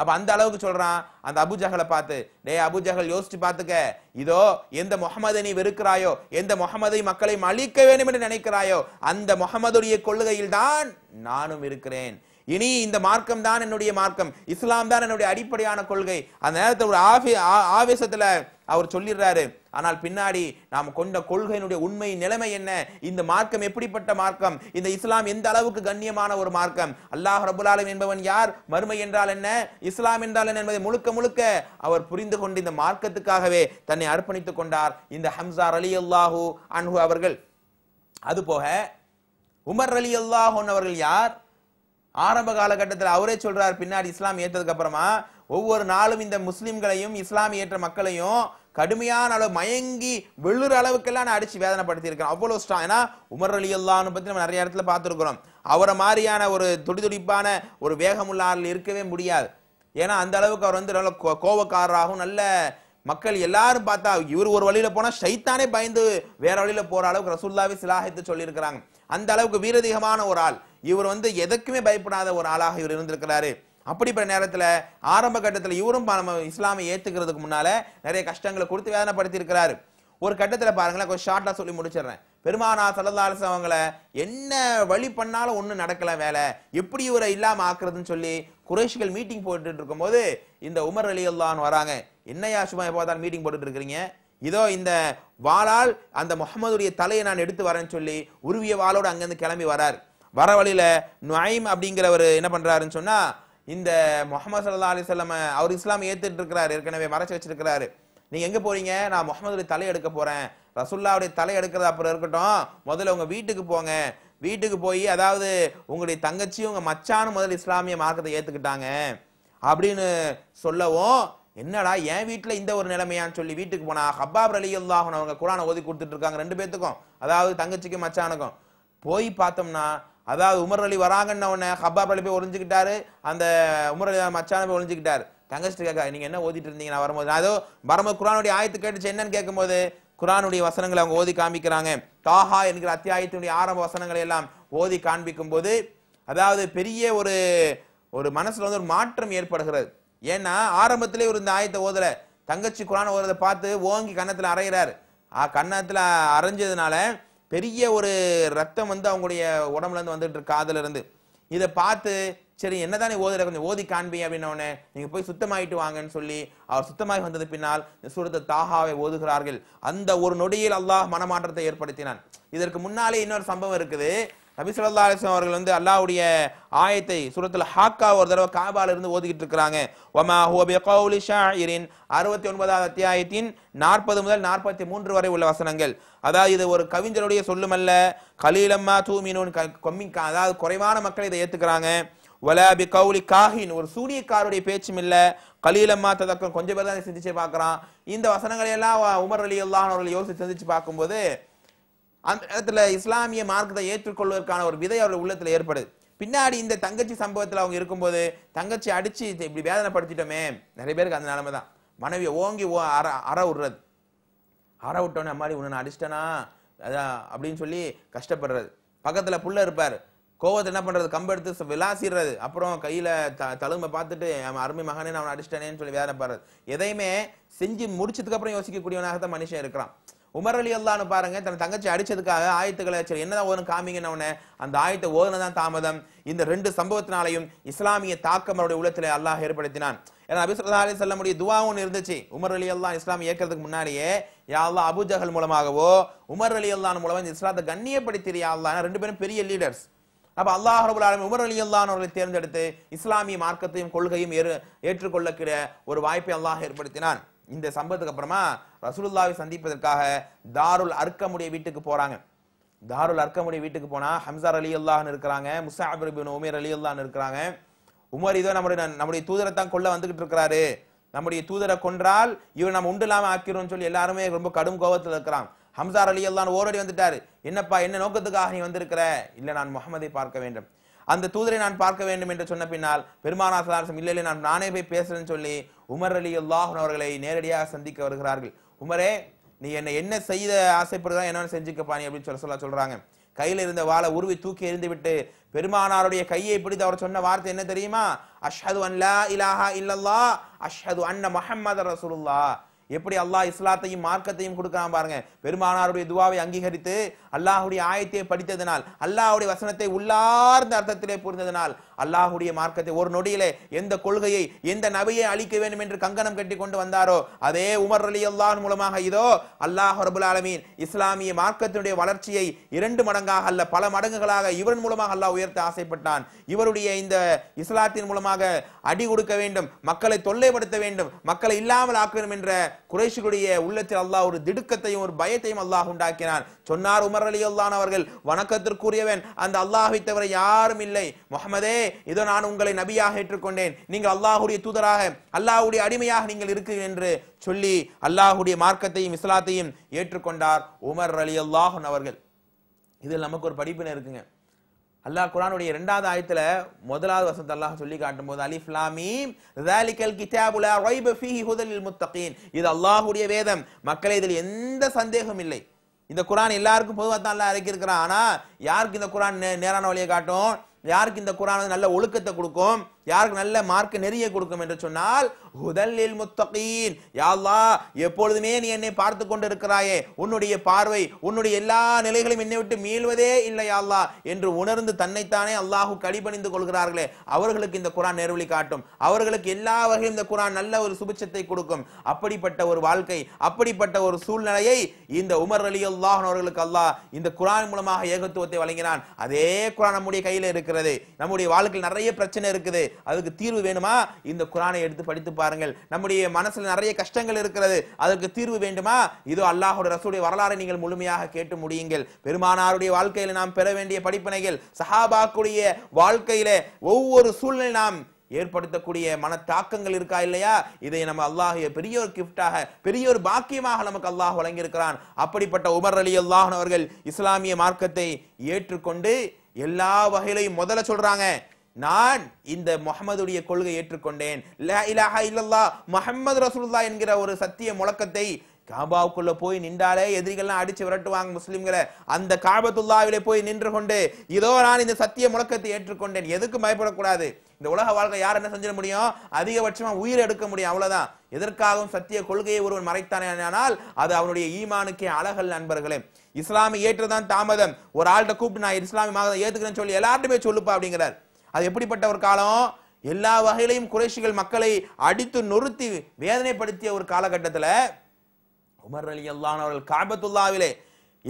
அப்போ அந்த அளவுக்கு சொல்கிறான் அந்த அபுஜகலை பார்த்து டே அபுஜகல் யோசிச்சு பார்த்துக்க இதோ எந்த முகமதை நீ வெறுக்கிறாயோ எந்த முகமதை மக்களை அழிக்க வேண்டும் என்று நினைக்கிறாயோ அந்த முகமதுடைய கொள்கையில் தான் நானும் இருக்கிறேன் இனி இந்த மார்க்கம் தான் என்னுடைய மார்க்கம் இஸ்லாம் தான் என்னுடைய அடிப்படையான கொள்கை அந்த நேரத்தில் ஒரு ஆவேசத்துல ஆவேசத்தில் அவர் சொல்லிடுறாரு ஆனால் பின்னாடி நாம் கொண்ட கொள்கையினுடைய உண்மை நிலைமை என்ன இந்த மார்க்கம் எப்படிப்பட்ட மார்க்கம் இந்த இஸ்லாம் எந்த அளவுக்கு கண்ணியமான ஒரு மார்க்கம் அல்லாஹ் ரபுலாலம் என்பவன் யார் மறுமை என்றால் என்ன இஸ்லாம் என்றால் என்ன என்பதை முழுக்க முழுக்க அவர் புரிந்து கொண்டு இந்த மார்க்கத்துக்காகவே தன்னை அர்ப்பணித்துக் கொண்டார் இந்த ஹம்சார் அலி அல்லாஹூ அன்ஹு அவர்கள் அதுபோக உமர் அலி அல்லாஹன் அவர்கள் யார் ஆரம்ப காலகட்டத்தில் அவரே சொல்றார் பின்னாடி இஸ்லாம் ஏற்றதுக்கு அப்புறமா ஒவ்வொரு நாளும் இந்த முஸ்லிம்களையும் இஸ்லாம் ஏற்ற மக்களையும் கடுமையான அளவு மயங்கி வெள்ளுற அளவுக்கெல்லாம் நான் அடிச்சு வேதனைப்படுத்தி இருக்கேன் அவ்வளோ ஸ்ட்ராங் ஏன்னா உமர் அலி அல்லான்னு பற்றி நம்ம நிறைய இடத்துல பார்த்துருக்குறோம் அவரை மாதிரியான ஒரு துடி துடிப்பான ஒரு வேகமுள்ள இருக்கவே முடியாது ஏன்னா அந்த அளவுக்கு அவர் வந்து நல்ல கோவக்காரராகவும் நல்ல மக்கள் எல்லாரும் பார்த்தா இவர் ஒரு வழியில போனா சைத்தானே பயந்து வேற வழியில போற அளவுக்கு ரசூல்லாவே சிலாகித்து சொல்லியிருக்கிறாங்க அந்த அளவுக்கு வீரதிகமான ஒரு ஆள் இவர் வந்து எதற்குமே பயப்படாத ஒரு ஆளாக இவர் இருந்திருக்கிறாரு அப்படிப்பட்ட நேரத்தில் ஆரம்ப கட்டத்தில் இவரும் நம்ம இஸ்லாமை ஏற்றுக்கிறதுக்கு முன்னால் நிறைய கஷ்டங்களை கொடுத்து வேதனைப்படுத்தியிருக்கிறாரு ஒரு கட்டத்தில் பாருங்களேன் கொஞ்சம் ஷார்ட்டாக சொல்லி முடிச்சிடுறேன் பெருமானா சலதாலச அவங்களை என்ன வழி பண்ணாலும் ஒன்றும் நடக்கல வேலை எப்படி இவரை இல்லாமல் ஆக்குறதுன்னு சொல்லி குறைஷிகள் மீட்டிங் போட்டுட்டு இருக்கும்போது இந்த உமர் அலி அல்லான்னு வராங்க என்னையா சும்மா எப்போ தான் மீட்டிங் போட்டுட்டு இருக்கிறீங்க இதோ இந்த வாளால் அந்த முகமதுடைய தலையை நான் எடுத்து வரேன்னு சொல்லி உருவிய வாளோடு அங்கேருந்து கிளம்பி வரார் வர வழியில் நுயம் அப்படிங்கிறவர் என்ன பண்ணுறாருன்னு சொன்னால் இந்த முகமது சல்லா அலி சொல்லம் அவர் இஸ்லாம் ஏத்துட்டு இருக்கிறாரு ஏற்கனவே மறைச்சு வச்சிருக்கிறாரு நீங்க எங்க போறீங்க நான் அலி தலை எடுக்க போறேன் ரசுல்லாவுடைய தலை எடுக்கிறது அப்புறம் இருக்கட்டும் முதல்ல உங்க வீட்டுக்கு போங்க வீட்டுக்கு போய் அதாவது உங்களுடைய தங்கச்சி உங்க மச்சானு முதல் இஸ்லாமிய மார்க்கத்தை ஏத்துக்கிட்டாங்க அப்படின்னு சொல்லவும் என்னடா என் வீட்டில் இந்த ஒரு நிலைமையான்னு சொல்லி வீட்டுக்கு போனா ஹப்பாப் அலி அல்லாஹன் அவங்க குரானை ஓதி கொடுத்துட்டு இருக்காங்க ரெண்டு பேத்துக்கும் அதாவது தங்கச்சிக்கும் மச்சானுக்கும் போய் பார்த்தோம்னா அதாவது உமர் அலி வராங்கன்னு உடனே ஹப்பாப் அலி போய் ஒழிஞ்சுக்கிட்டாரு அந்த உமர் அலி மச்சான போய் ஒழிஞ்சுக்கிட்டாரு தங்கச்சிட்டு கேட்க நீங்கள் என்ன ஓதிட்டு இருந்தீங்க நான் வரும்போது நான் ஏதோ வரும்போது குரானுடைய ஆயத்து கேட்டுச்சு என்னன்னு கேட்கும்போது குரானுடைய வசனங்களை அவங்க ஓதி காமிக்கிறாங்க தாஹா என்கிற அத்தியாயத்தினுடைய ஆரம்ப வசனங்களை எல்லாம் ஓதி காண்பிக்கும் போது அதாவது பெரிய ஒரு ஒரு மனசில் வந்து ஒரு மாற்றம் ஏற்படுகிறது ஏன்னா ஆரம்பத்திலே ஒரு இந்த ஆயத்தை ஓதலை தங்கச்சி குரான் ஓதுறதை பார்த்து ஓங்கி கன்னத்தில் அரைகிறார் ஆ கன்னத்தில் அரைஞ்சதுனால பெரிய ஒரு ரத்தம் வந்து அவங்களுடைய உடம்புலேருந்து வந்துட்டு இருந்து இதை பார்த்து சரி என்னதானே ஓதுற கொஞ்சம் ஓதி காண்பி அப்படின்னோடனே நீங்கள் போய் சுத்தமாயிட்டு வாங்கன்னு சொல்லி அவர் சுத்தமாகி வந்தது பின்னால் சுடுத்த தாகாவை ஓதுகிறார்கள் அந்த ஒரு நொடியில் அல்லாஹ் மனமாற்றத்தை ஏற்படுத்தினான் இதற்கு முன்னாலே இன்னொரு சம்பவம் இருக்குது நபி சொல்லா அலிஸ்லாம் அவர்கள் வந்து அல்லாவுடைய ஆயத்தை சுரத்தில் ஹாக்கா ஒரு தடவை காபால இருந்து ஓதிக்கிட்டு இருக்கிறாங்க ஒமா ஹோபி கௌலி அறுபத்தி ஒன்பதாவது அத்தியாயத்தின் நாற்பது முதல் நாற்பத்தி மூன்று வரை உள்ள வசனங்கள் அதாவது இது ஒரு கவிஞருடைய சொல்லுமல்ல கலீலம்மா தூமினோன் கொம்மி அதாவது குறைவான மக்கள் இதை ஏற்றுக்கிறாங்க வலாபி கவுலி காஹின் ஒரு சூரியக்காருடைய பேச்சும் இல்லை கலீலம்மா ததக்கம் கொஞ்சம் பேர் தான் சிந்திச்சு பார்க்குறான் இந்த வசனங்களை எல்லாம் உமர் அலி அல்லான் அவர்கள் யோசித்து சிந்திச்சு பார்க்கும்போது அந்த இடத்துல இஸ்லாமிய மார்க்கத்தை ஏற்றுக்கொள்வதற்கான ஒரு விதை அவர்கள் உள்ளத்தில் ஏற்படுது பின்னாடி இந்த தங்கச்சி சம்பவத்தில் அவங்க இருக்கும்போது தங்கச்சி அடித்து இப்படி வேதனைப்படுத்திட்டோமே நிறைய பேருக்கு அந்த நிலைமை தான் மனைவியை ஓங்கி ஓ அற அற விடுறது அற விட்டோன்னே அம்மாடி உன்னை நான் அடிச்சிட்டேனா அதான் அப்படின்னு சொல்லி கஷ்டப்படுறது பக்கத்தில் புள்ள இருப்பார் கோவத்தை என்ன பண்ணுறது கம்பு எடுத்து விளாசிடுறது அப்புறம் கையில் த தழுமை பார்த்துட்டு அவன் அருமை மகனே அவனை அடிச்சிட்டேனேன்னு சொல்லி வேதனைப்படுறது எதையுமே செஞ்சு முடிச்சதுக்கப்புறம் யோசிக்கக்கூடியவனாக தான் மனுஷன் இருக்கிறான் உமர் அலி அல்லான்னு பாருங்க தன் தங்கச்சி அடிச்சதுக்காக ஆயத்துக்களை சரி என்னதான் ஓதணும் காமிங்கன்னு அந்த ஆயத்தை ஓதுனதான் தாமதம் இந்த ரெண்டு சம்பவத்தினாலையும் இஸ்லாமிய தாக்கம் அவருடைய உள்ளத்தில் அல்லாஹ் ஏற்படுத்தினான் ஏன்னா அபிசுல்லா அலி செல்லமுடைய ஒன்று இருந்துச்சு உமர் அலி அல்லா இஸ்லாம் இயக்கிறதுக்கு முன்னாடியே யாழ்லா அபுஜகல் மூலமாகவோ உமர் அலி அல்லான் மூலமாக இந்த இஸ்லாத்தை கண்ணியப்படுத்திரு யாழ்லா ரெண்டு பேரும் பெரிய லீடர்ஸ் அப்போ அல்லாஹ் ரபுல் உமர் அலி அல்லானவர்களை தேர்ந்தெடுத்து இஸ்லாமிய மார்க்கத்தையும் கொள்கையும் ஏற்றுக்கொள்ளக்கிற ஒரு வாய்ப்பை அல்லாஹ் ஏற்படுத்தினான் இந்த சம்பவத்துக்கு அப்புறமா ரசூலுல்லாவை சந்திப்பதற்காக தாருல் அர்க்கமுடைய வீட்டுக்கு போறாங்க தாருல் அர்க்கமுடைய வீட்டுக்கு போனா ஹம்சார் அலி அல்லாஹ்னு இருக்கிறாங்க முசாபின் உமேர் அலி அல்லான்னு இருக்கிறாங்க உமர் இதோ நம்முடைய நம்முடைய தூதரை தான் கொள்ள வந்துகிட்டு இருக்கிறாரு நம்முடைய தூதரை கொன்றால் இவர் நம்ம உண்டு இல்லாமல் ஆக்கிறோம்னு சொல்லி எல்லாருமே ரொம்ப கடும் கோபத்தில் இருக்கிறான் ஹம்சார் அலி அல்லான் ஓரடி வந்துட்டாரு என்னப்பா என்ன நோக்கத்துக்காக நீ வந்திருக்கிற இல்லை நான் முகமதை பார்க்க வேண்டும் அந்த தூதரை நான் பார்க்க வேண்டும் என்று சொன்ன பின்னால் பெருமானா சதாரசம் இல்லை நான் நானே போய் பேசுறேன்னு சொல்லி உமர் அலி அல்லாஹன் அவர்களை நேரடியாக சந்திக்க வருகிறார்கள் உமரே நீ என்ன என்ன செய்த ஆசைப்படுறதா என்ன நீ அப்படின்னு சொல்ல சொல்ல சொல்றாங்க கையில் இருந்த வாழை உருவி தூக்கி எறிந்து விட்டு பெருமானாருடைய கையை பிடித்து அவர் சொன்ன வார்த்தை என்ன தெரியுமா அஷ்ஹது அன்லா இலாஹா இல்லல்லா அஷ்ஹது அன்ன முஹம்மது ரசூலுல்லா எப்படி அல்லாஹ் இஸ்லாத்தையும் மார்க்கத்தையும் கொடுக்கலாம் பாருங்க பெருமானாருடைய துவாவை அங்கீகரித்து அல்லாஹுடைய ஆயத்தை படித்ததினால் அல்லாஹுடைய வசனத்தை உள்ளார்ந்த அர்த்தத்திலே புரிந்ததினால் அல்லாஹுடைய மார்க்கத்தை ஒரு நொடியிலே எந்த கொள்கையை எந்த நபையை அழிக்க வேண்டும் என்று கங்கணம் கட்டி கொண்டு வந்தாரோ அதே உமர் அலி அல்லாஹ் மூலமாக இதோ அல்லாஹ் ரபுல் ஆலமீன் இஸ்லாமிய மார்க்கத்தினுடைய வளர்ச்சியை இரண்டு மடங்காக அல்ல பல மடங்குகளாக இவன் மூலமாக அல்லாஹ் உயர்த்த ஆசைப்பட்டான் இவருடைய இந்த இஸ்லாத்தின் மூலமாக அடி கொடுக்க வேண்டும் மக்களை தொல்லைப்படுத்த வேண்டும் மக்களை இல்லாமல் ஆக்கணும் என்ற குறைசுகளுடைய உள்ளத்தில் அல்லாஹ் ஒரு திடுக்கத்தையும் ஒரு பயத்தையும் அல்லாஹ் உண்டாக்கினான் சொன்னார் உமர் அலி அல்லான் அவர்கள் வணக்கத்திற்குரியவன் அந்த அல்லாஹை தவிர யாரும் இல்லை முகமதே இதோ நான் உங்களை நபியாக ஏற்றுக்கொண்டேன் நீங்கள் அல்லாஹுடைய தூதராக அல்லாஹுடைய அடிமையாக நீங்கள் இருக்கிறீர்கள் என்று சொல்லி அல்லாஹுடைய மார்க்கத்தையும் இஸ்லாத்தையும் ஏற்றுக்கொண்டார் உமர் அலி அல்லாஹன் அவர்கள் இதில் நமக்கு ஒரு படிப்பினை இருக்குங்க அல்லாஹ் குரானுடைய ரெண்டாவது ஆயத்துல முதலாவது வசந்த அல்லாஹ் சொல்லி காட்டும் போது அலிஃப் லாமீம் இது அல்லாஹுடைய வேதம் மக்களை இதில் எந்த சந்தேகம் இல்லை இந்த குரான் எல்லாருக்கும் பொதுவாக தான் எல்லாம் இறக்கியிருக்கிறான் ஆனால் யாருக்கு இந்த குரான் நேரான வழியை காட்டும் யாருக்கு இந்த குரான் நல்ல ஒழுக்கத்தை கொடுக்கும் யாருக்கு நல்ல மார்க் நெறிய கொடுக்கும் என்று சொன்னால் ஹுதல்லில் முத்தகீன் அல்லாஹ் எப்பொழுதுமே நீ என்னை பார்த்து கொண்டு இருக்கிறாயே உன்னுடைய பார்வை உன்னுடைய எல்லா நிலைகளும் என்னை விட்டு மீள்வதே இல்லை அல்லாஹ் என்று உணர்ந்து தன்னைத்தானே அல்லாஹு கடிபணிந்து கொள்கிறார்களே அவர்களுக்கு இந்த குரான் நேர்வழி காட்டும் அவர்களுக்கு எல்லா வகையிலும் இந்த குரான் நல்ல ஒரு சுபிச்சத்தை கொடுக்கும் அப்படிப்பட்ட ஒரு வாழ்க்கை அப்படிப்பட்ட ஒரு சூழ்நிலையை இந்த உமர் அலி அல்லாஹன் அவர்களுக்கு அல்லாஹ் இந்த குரான் மூலமாக ஏகத்துவத்தை வழங்கினான் அதே குரான் நம்முடைய கையில் இருக்கிறது நம்முடைய வாழ்க்கையில் நிறைய பிரச்சனை இருக்குது அதுக்கு தீர்வு வேணுமா இந்த குரானை எடுத்து படித்து பாருங்கள் நம்முடைய மனசில் நிறைய கஷ்டங்கள் இருக்கிறது அதற்கு தீர்வு வேண்டுமா இதோ அல்லாஹோட ரசூடைய வரலாறை நீங்கள் முழுமையாக கேட்டு முடியுங்கள் பெருமானாருடைய வாழ்க்கையில் நாம் பெற வேண்டிய படிப்பினைகள் சஹாபாக்குடைய வாழ்க்கையில ஒவ்வொரு சூழ்நிலை நாம் ஏற்படுத்தக்கூடிய மன தாக்கங்கள் இருக்கா இல்லையா இதை நம்ம அல்லாஹ் பெரிய ஒரு கிஃப்டாக பெரிய ஒரு பாக்கியமாக நமக்கு அல்லாஹ் வழங்கியிருக்கிறான் அப்படிப்பட்ட உமர் அலி அல்லாஹன் அவர்கள் இஸ்லாமிய மார்க்கத்தை ஏற்றுக்கொண்டு எல்லா வகையிலையும் முதல்ல சொல்றாங்க நான் இந்த முகமதுடைய கொள்கை ஏற்றுக்கொண்டேன் முகமது ரசூல்லா என்கிற ஒரு சத்திய முழக்கத்தை காபாவுக்குள்ள போய் நின்றாலே எதிரிகள்லாம் அடிச்சு விரட்டுவாங்க முஸ்லிம்களை அந்த காபத்துல்லாவிலே போய் நின்று கொண்டு இதோ நான் இந்த சத்திய முழக்கத்தை ஏற்றுக்கொண்டேன் எதுக்கும் பயப்படக்கூடாது இந்த உலக வாழ்க்கை யார் என்ன செஞ்சிட முடியும் அதிகபட்சமா உயிர் எடுக்க முடியும் அவ்வளவுதான் எதற்காகவும் சத்திய கொள்கையை ஒருவன் மறைத்தானே ஆனால் அது அவனுடைய ஈமானுக்கே அழகல் நண்பர்களே இஸ்லாமை ஏற்றுதான் தாமதம் ஒரு ஆள்கிட்ட கூப்பிட்டு நான் இஸ்லாமிய மாதம் ஏத்துக்கிறேன்னு சொல்லி எல்லார்ட்டுமே சொல்லுப்பா அப்படிங்கிறார் அது எப்படிப்பட்ட ஒரு காலம் எல்லா வகையிலையும் குறைஷிகள் மக்களை அடித்து நொறுத்தி வேதனைப்படுத்திய ஒரு காலகட்டத்தில் உமர் அலி அல்லான் அவர்கள் காபத்துல்லாவிலே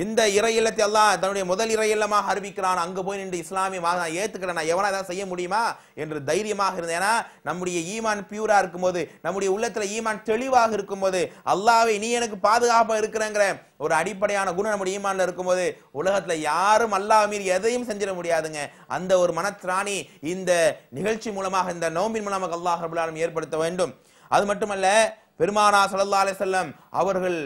இந்த இறை இல்லத்தை எல்லாம் தன்னுடைய முதல் இறை இல்லமாக அறிவிக்கிறான் அங்கே போய் நின்று இஸ்லாமிய நான் ஏற்றுக்கிறேன் நான் எவனா ஏதாவது செய்ய முடியுமா என்று தைரியமாக இருந்தேன் ஏன்னா நம்முடைய ஈமான் பியூரா இருக்கும்போது நம்முடைய உள்ளத்தில் ஈமான் தெளிவாக இருக்கும்போது அல்லாவே நீ எனக்கு பாதுகாப்பாக இருக்கிறேங்கிற ஒரு அடிப்படையான குணம் நம்முடைய ஈமான்ல இருக்கும்போது உலகத்தில் யாரும் அல்லாஹ் மீறி எதையும் செஞ்சிட முடியாதுங்க அந்த ஒரு மனத்திராணி இந்த நிகழ்ச்சி மூலமாக இந்த நோம்பின் மூலமாக அல்லாஹ் ஏற்படுத்த வேண்டும் அது மட்டுமல்ல பெருமானா சல்லா அலிசல்லம் அவர்கள்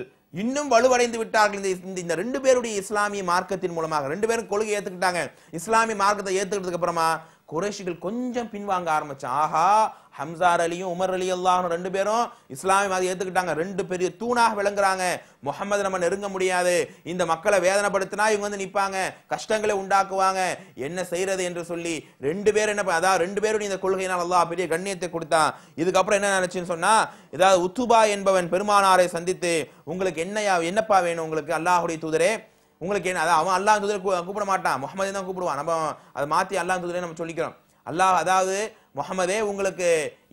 இன்னும் வலுவடைந்து விட்டார்கள் இந்த இந்த ரெண்டு பேருடைய இஸ்லாமிய மார்க்கத்தின் மூலமாக ரெண்டு பேரும் கொள்கை ஏத்துக்கிட்டாங்க இஸ்லாமிய மார்க்கத்தை ஏத்துக்கிட்டதுக்கு அப்புறமா குறைஷிகள் கொஞ்சம் பின்வாங்க ஆரம்பிச்சான் ஆஹா ஹம்சார் அலியும் உமர் அலி அல்லாஹும் ரெண்டு பேரும் இஸ்லாமியம் அதை ஏற்றுக்கிட்டாங்க ரெண்டு பெரிய தூணாக விளங்குறாங்க முகமது நம்ம நெருங்க முடியாது இந்த மக்களை வேதனைப்படுத்தினா இவங்க வந்து நிற்பாங்க கஷ்டங்களை உண்டாக்குவாங்க என்ன செய்யறது என்று சொல்லி ரெண்டு பேரும் என்ன அதாவது ரெண்டு பேரும் இந்த கொள்கையினால் அல்லாஹ் பெரிய கண்ணியத்தை கொடுத்தான் இதுக்கப்புறம் என்ன நினைச்சுன்னு சொன்னா ஏதாவது உத்துபா என்பவன் பெருமானாரை சந்தித்து உங்களுக்கு என்னையா என்னப்பா வேணும் உங்களுக்கு அல்லாஹுடைய தூதரே உங்களுக்கு என்ன அதான் அவன் அல்லாஹ் தூதரை கூப்பிட மாட்டான் முகமது தான் கூப்பிடுவான் நம்ம அதை மாற்றி அல்லாஹ் தூதரே நம்ம சொல்லிக்கிறோம் அல்லாஹ் அதாவது முகமதே உங்களுக்கு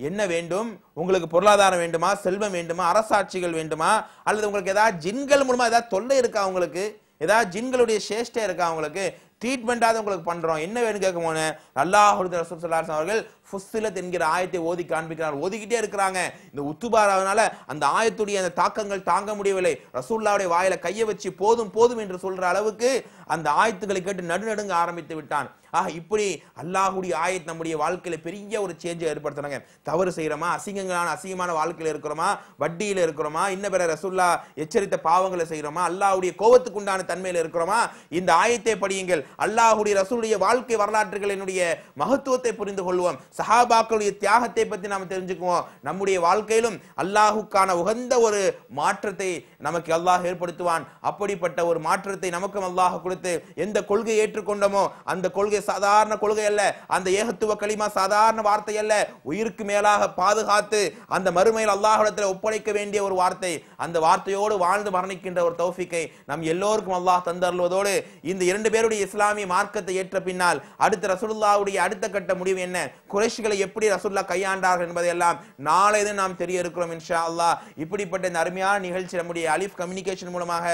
என்ன வேண்டும் உங்களுக்கு பொருளாதாரம் வேண்டுமா செல்வம் வேண்டுமா அரசாட்சிகள் வேண்டுமா அல்லது உங்களுக்கு ஏதாவது ஜின்கள் மூலமாக ஏதாவது தொல்லை இருக்கா உங்களுக்கு ஏதாவது ஜின்களுடைய சேஷ்டை இருக்கா உங்களுக்கு ட்ரீட்மெண்ட்டாவது உங்களுக்கு பண்ணுறோம் என்ன வேணும் கேட்க போனேன் அல்லாஹ் ரசூல் சல்லாஸ் அவர்கள் ஃபுஸ்ஸிலத் என்கிற ஆயத்தை ஓதி காண்பிக்கிறார் ஓதிக்கிட்டே இருக்கிறாங்க இந்த உத்துபாராவனால அந்த ஆயத்துடைய அந்த தாக்கங்கள் தாங்க முடியவில்லை ரசூல்லாவுடைய வாயில கையை வச்சு போதும் போதும் என்று சொல்ற அளவுக்கு அந்த ஆயத்துக்களை கேட்டு நடுநடுங்க ஆரம்பித்து விட்டான் ஆக இப்படி அல்லாஹுடைய ஆயத் நம்முடைய வாழ்க்கையில் பெரிய ஒரு சேஞ்ச் ஏற்படுத்தினாங்க தவறு செய்கிறோமா அசிங்கங்களான அசிங்கமான வாழ்க்கையில் இருக்கிறோமா வட்டியில் இருக்கிறோமா இன்ன பிற ரசுல்லா எச்சரித்த பாவங்களை செய்கிறோமா அல்லாஹுடைய கோபத்துக்குண்டான தன்மையில் இருக்கிறோமா இந்த ஆயத்தை படியுங்கள் அல்லாஹுடைய ரசூலுடைய வாழ்க்கை வரலாற்றுகளினுடைய மகத்துவத்தை புரிந்து கொள்வோம் சஹாபாக்களுடைய தியாகத்தை பற்றி நாம் தெரிஞ்சுக்குவோம் நம்முடைய வாழ்க்கையிலும் அல்லாஹுக்கான உகந்த ஒரு மாற்றத்தை நமக்கு அல்லாஹ் ஏற்படுத்துவான் அப்படிப்பட்ட ஒரு மாற்றத்தை நமக்கும் அல்லாஹ் கொடுத்து எந்த கொள்கை ஏற்றுக்கொண்டோமோ அந்த கொள்கை சாதாரண கொள்கை அல்ல அந்த ஏகத்துவ களிமா சாதாரண வார்த்தை அல்ல உயிருக்கு மேலாக பாதுகாத்து அந்த மறுமையில் அல்லாஹிடத்தில் ஒப்படைக்க வேண்டிய ஒரு வார்த்தை அந்த வார்த்தையோடு வாழ்ந்து மரணிக்கின்ற ஒரு தௌஃபிக்கை நம் எல்லோருக்கும் அல்லாஹ் தந்தருள்வதோடு இந்த இரண்டு பேருடைய இஸ்லாமிய மார்க்கத்தை ஏற்ற பின்னால் அடுத்த ரசூல்லாவுடைய அடுத்த கட்ட முடிவு என்ன குறைஷிகளை எப்படி ரசூல்லா கையாண்டார்கள் என்பதையெல்லாம் நாளை நாம் தெரிய இருக்கிறோம் இன்ஷா அல்லாஹ் இப்படிப்பட்ட இந்த அருமையான நிகழ்ச்சி நம்முடைய அலிஃப் கம்யூனிகேஷன் மூலமாக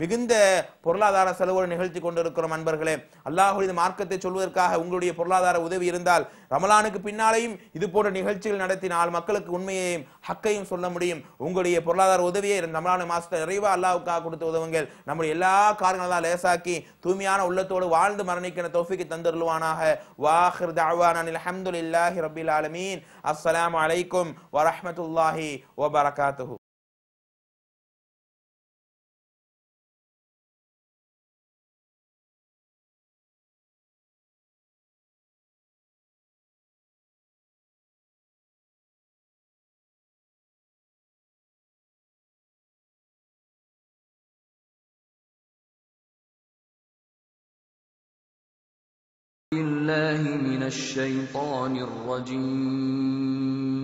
மிகுந்த பொருளாதார செலவுகளை நிகழ்த்தி கொண்டிருக்கிறோம் அன்பர்களே அல்லாஹு இந்த மார்க்கத்தை சொல்வதற்காக உங்களுடைய பொருளாதார உதவி இருந்தால் ரமலானுக்கு பின்னாலேயும் இது போன்ற நிகழ்ச்சிகள் நடத்தினால் மக்களுக்கு உண்மையையும் ஹக்கையும் சொல்ல முடியும் உங்களுடைய பொருளாதார உதவியை ரமலான மாஸ்டர் நிறைவா அல்லாவுக்காக கொடுத்து உதவுங்கள் நம்முடைய எல்லா காரணங்களால் லேசாக்கி தூய்மையான உள்ளத்தோடு வாழ்ந்து மரணிக்கிற தோஃபிக்கு தந்துருவானாக வாஹிர் தாவானில் அஹமதுல்லாஹி ரபில் ஆலமீன் அஸ்லாம் வலைக்கும் வரமத்துல்லாஹி வபரகாத்து بالله من الشيطان الرجيم